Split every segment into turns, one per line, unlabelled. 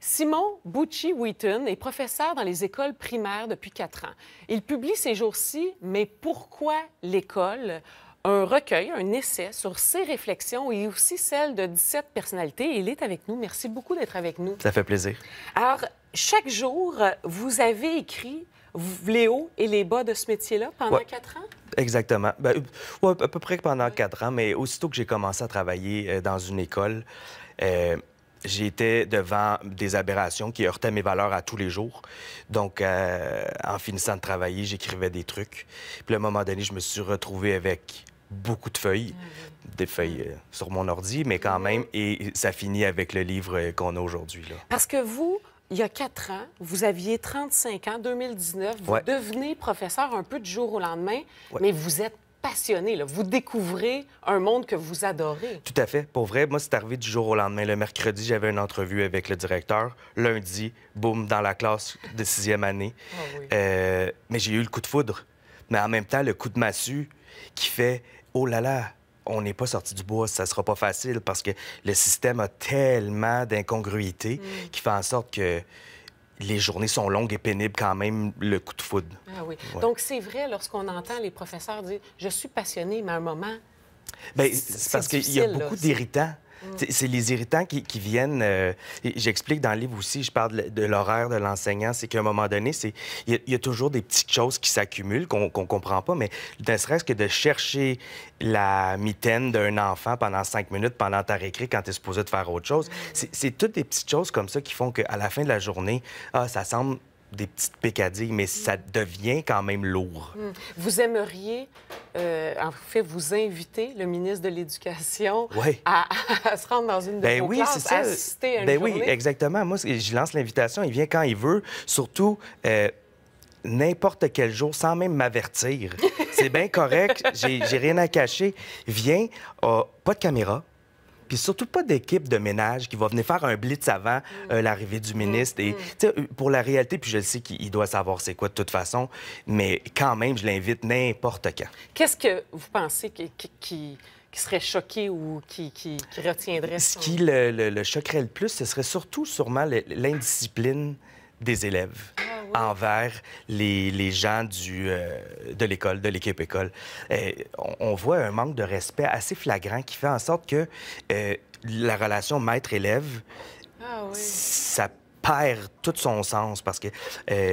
Simon Bucci-Wheaton est professeur dans les écoles primaires depuis quatre ans. Il publie ces jours-ci Mais pourquoi l'école un recueil, un essai sur ses réflexions et aussi celles de 17 personnalités. Il est avec nous. Merci beaucoup d'être avec nous. Ça fait plaisir. Alors, chaque jour, vous avez écrit les hauts et les bas de ce métier-là pendant quatre ans?
Exactement. Ben, euh, à peu près pendant quatre ans, mais aussitôt que j'ai commencé à travailler euh, dans une école, euh, j'étais devant des aberrations qui heurtaient mes valeurs à tous les jours. Donc, euh, en finissant de travailler, j'écrivais des trucs. Puis, à un moment donné, je me suis retrouvé avec beaucoup de feuilles, ah des feuilles ah. euh, sur mon ordi, mais quand même, et ça finit avec le livre euh, qu'on a aujourd'hui.
Parce que vous, il y a quatre ans, vous aviez 35 ans, 2019, vous devenez professeur un peu du jour au lendemain, mais vous êtes passionné. Là. Vous découvrez un monde que vous adorez.
Tout à fait. Pour vrai, moi, c'est arrivé du jour au lendemain. Le mercredi, j'avais une entrevue avec le directeur. Lundi, boum, dans la classe de sixième année. Ah euh, mais j'ai eu le coup de foudre. Mais en même temps, le coup de massue qui fait Oh là là, on n'est pas sorti du bois, ça sera pas facile parce que le système a tellement d'incongruités mm. qui font en sorte que les journées sont longues et pénibles quand même, le coup de foudre.
Ah Donc, c'est vrai, lorsqu'on entend les professeurs dire « je suis passionné, mais à un moment...
Ben, » c'est parce qu'il y a beaucoup d'irritants. Mm. C'est les irritants qui, viennent. Euh, j'explique dans le livre aussi, je parle de l'horaire de l'enseignant. C'est qu'à un moment donné, il y, a toujours des petites choses qui s'accumulent, qu'on ne comprend pas, mais ne serait-ce que de chercher la mitaine d'un enfant pendant cinq minutes, pendant ta récré, quand tu es supposé de faire autre chose. Mm. C'est toutes des petites choses comme ça qui font qu'à la fin de la journée, ah, ça semble des petites pécadilles, mais mm. ça devient quand même lourd.
Vous aimeriez euh, en fait, vous invitez le ministre de l'Éducation à, se rendre dans une de ben oui, classes, assister à une ben Oui,
exactement. Moi, je lance l'invitation, il vient quand il veut, surtout... Euh, n'importe quel jour sans même m'avertir. C'est bien correct, j'ai rien à cacher. Viens, oh, pas de caméra, puis surtout pas d'équipe de ménage qui va venir faire un blitz avant euh, mm. l'arrivée du mm, ministre. Et mm. pour la réalité, puis je le sais qu'il doit savoir c'est quoi de toute façon, mais quand même, je l'invite n'importe quand.
Qu'est-ce que vous pensez qui... serait choqué ou qui, retiendrait Ce qui
le, le, choquerait le plus, ce serait surtout sûrement l'indiscipline des élèves envers les, gens du, euh, de l'école, de l'équipe école. Euh, on, voit un manque de respect assez flagrant qui fait en sorte que euh, la relation maître-élève,
ah ça
perd tout son sens parce que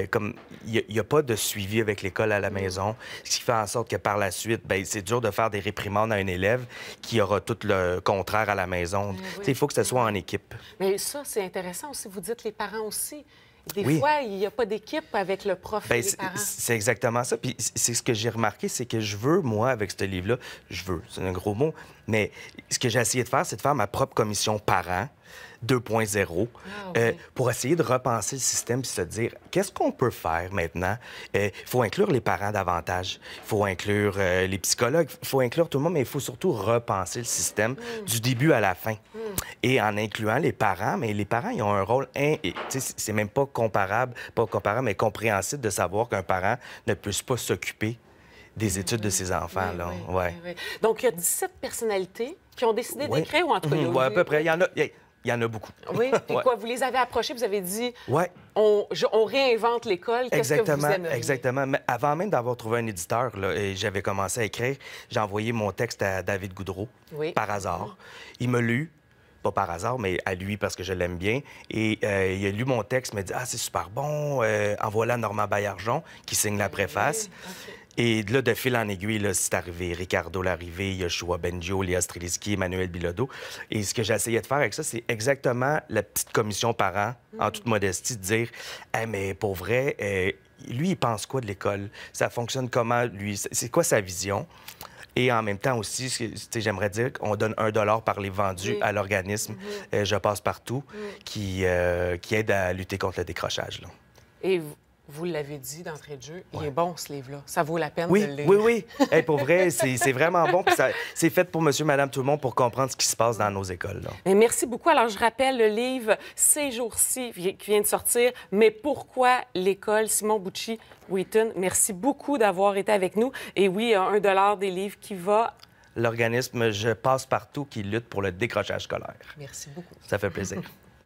comme il n'y a, pas de suivi avec l'école à la maison, ce qui fait en sorte que par la suite, ben, c'est dur de faire des réprimandes à un élève qui aura tout le contraire à la maison. Ben il faut que ce soit en équipe.
Mais ça, c'est intéressant aussi. Vous dites les parents aussi. Des fois, il n'y a pas d'équipe avec le prof. Ben, c'est
exactement ça. Puis c'est ce que j'ai remarqué, c'est que je veux, moi, avec ce livre-là, je veux, c'est un gros mot, mais ce que j'ai essayé de faire, c'est de faire ma propre commission par an, 2.0 ah, euh, pour essayer de repenser le système et se dire qu'est-ce qu'on peut faire maintenant. Il euh, faut inclure les parents davantage, il faut inclure euh, les psychologues, il faut inclure tout le monde, mais il faut surtout repenser le système mm. du début à la fin. Mm. Et en incluant les parents, mais les parents, ils ont un rôle. C'est même pas comparable, pas comparable, mais compréhensible de savoir qu'un parent ne puisse pas s'occuper des mm. études de ses enfants.
Donc, il y a 17 personnalités qui ont décidé d'écrire ou entre tout à peu
près. Il y en a. Il y en a beaucoup. Oui, et quoi,
vous les avez approchés, vous avez dit, ouais. on, réinvente l'école, quest que vous
Exactement, mais avant même d'avoir trouvé un éditeur, j'avais commencé à écrire, j'ai envoyé mon texte à David Goudreau, par hasard. Il me lu, pas par hasard, mais à lui parce que je l'aime bien. Et euh, il a lu mon texte, m'a dit Ah, c'est super bon, euh, envoie-la à Normand Baillargeon, qui signe la préface. Et là, de fil en aiguille, c'est arrivé. Ricardo l'arrivée, Yoshua Benjo, Léa Streliski, Emmanuel Bilodeau. Et ce que j'essayais de faire avec ça, c'est exactement la petite commission par an, en mm. toute modestie, de dire mais pour vrai, euh, lui, il pense quoi de l'école? Ça fonctionne comment, lui? C'est quoi sa vision? » Et en même temps aussi, j'aimerais dire qu'on donne un dollar par les vendus à l'organisme mm. euh, Je passe partout mm. qui, euh, qui aide à lutter contre le décrochage. Là.
Et vous l'avez dit d'entrée de jeu, il est bon ce livre-là. Ça vaut la peine oui, de le lire. Oui,
oui, pour vrai, c'est vraiment bon. C'est fait pour monsieur, madame, tout le monde pour comprendre ce qui se passe dans nos écoles.
merci beaucoup. Alors, je rappelle le livre Ces jours-ci qui vient de sortir, Mais pourquoi l'école? Simon Bucci, Wheaton, merci beaucoup d'avoir été avec nous. Et oui, un dollar des livres qui va
l'organisme Je passe partout qui lutte pour le décrochage scolaire. Merci beaucoup. Ça fait plaisir.